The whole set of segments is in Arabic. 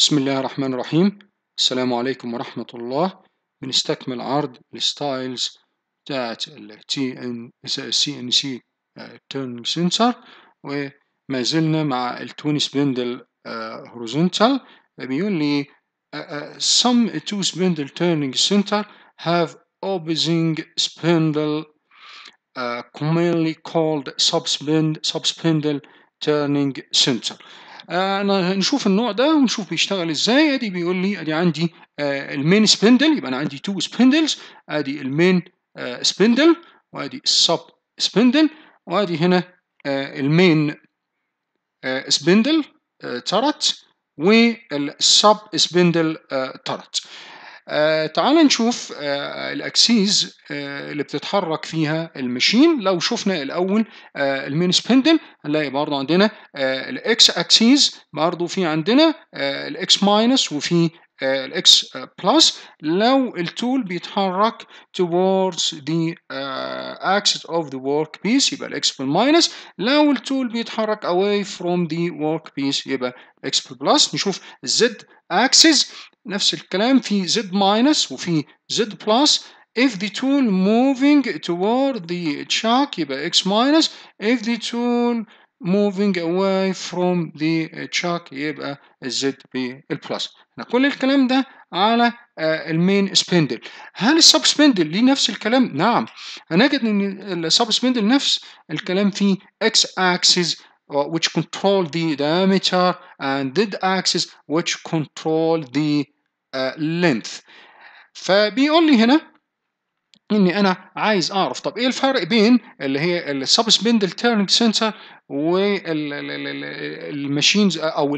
بسم الله الرحمن الرحيم السلام عليكم ورحمة الله بنستكمل عرض الستايلز بتاعت ال CNC turn sensor وما زلنا مع twin spindle horizontal بيقول لي some two spindle turning center have opposing spindle uh, commonly called subspindle, subspindle turning center آه، انا نشوف النوع ده ونشوف بيشتغل ازاي ادي بيقول لي ادي عندي آه، المين سبندل يبقى انا عندي تو سبندلز ادي المين سبندل آه، وادي السب سبندل وادي هنا المين سبندل ترت والسب سبندل ترت آه، تعال نشوف آه، الاكسيز آه، اللي بتتحرك فيها المشين لو شفنا الاول المين سبندل هنلاقي برضه عندنا الاكس اكسيز برضه في عندنا الاكس ماينس وفي الاكس بلس لو التول بيتحرك towards the uh, axis of the work piece يبقى الاكس بالماينس لو التول بيتحرك away from the work piece يبقى الاكس بلس نشوف الزد axis نفس الكلام في زد ماينس وفي زد بلس if the tool moving toward the chalk يبقى x minus if the tool moving away from the chalk يبقى الزد بالبلس احنا كل الكلام ده على المين سبندل هل السب سبندل ليه نفس الكلام نعم هنجد ان السب سبندل نفس الكلام فيه اكس اكسس which control the diameter and z axis which control the uh, length فبيقول لي هنا اني انا عايز اعرف طب ايه الفرق بين اللي هي السبسبندل تيرنج سنسر والماشينز او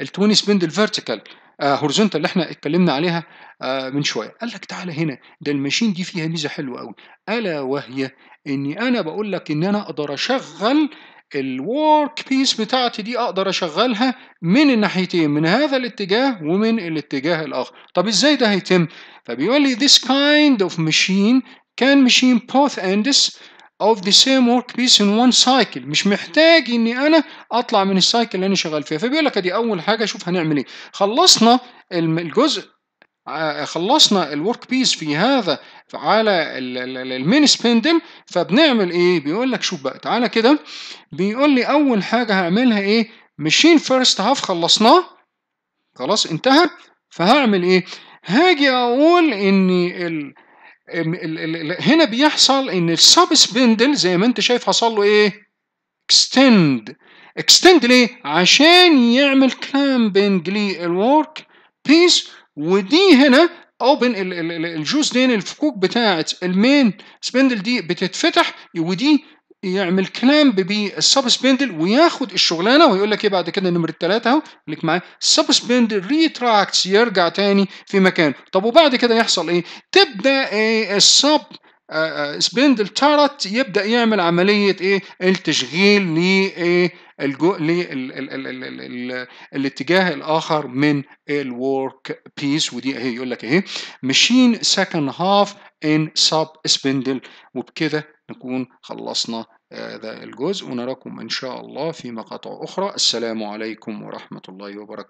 التوين سبندل فيرتيكال هورزونتال اللي احنا اتكلمنا عليها آه، من شويه قال لك تعالى هنا ده الماشين دي فيها ميزه حلوه قوي الا وهي اني انا بقول لك ان انا اقدر اشغل الورك بيس بتاعتي دي اقدر اشغلها من الناحيتين من هذا الاتجاه ومن الاتجاه الاخر طب ازاي ده هيتم فبيقول لي this kind of machine can machine both ends of the same piece in one cycle مش محتاج اني انا اطلع من السايكل اللي انا شغال فيها فبيقول لك ادي اول حاجه شوف هنعمل ايه خلصنا الجزء آه، خلصنا الورك بيس في هذا على المين سبندل فبنعمل ايه بيقول لك شوف بقى تعالى كده بيقول لي اول حاجه هعملها ايه ماشين فيرست هاف خلصناه خلاص انتهى فهعمل ايه هاجي اقول ان ال... هنا بيحصل ان السب سبندل زي ما انت شايف حصل له ايه اكستند اكستند ليه عشان يعمل كلامبنج للورك بيس ودي هنا اوبن الجوز الجزئين الفكوك بتاعت المين سبندل دي بتتفتح ودي يعمل كلام السب سبندل وياخد الشغلانه ويقول لك ايه بعد كده نمره ثلاثه اهو لك معايا السب سبندل ريتراكتس يرجع تاني في مكانه طب وبعد كده يحصل ايه تبدا إيه السب سبندل آه، تارت آه، يبدا يعمل عمليه ايه التشغيل ل إيه؟ الجو للاتجاه الاخر من الورك بيس ودي اهي يقول لك اهي ماشين سكند هاف ان سب سبندل وبكده نكون خلصنا هذا الجزء ونراكم ان شاء الله في مقاطع اخرى السلام عليكم ورحمه الله وبركاته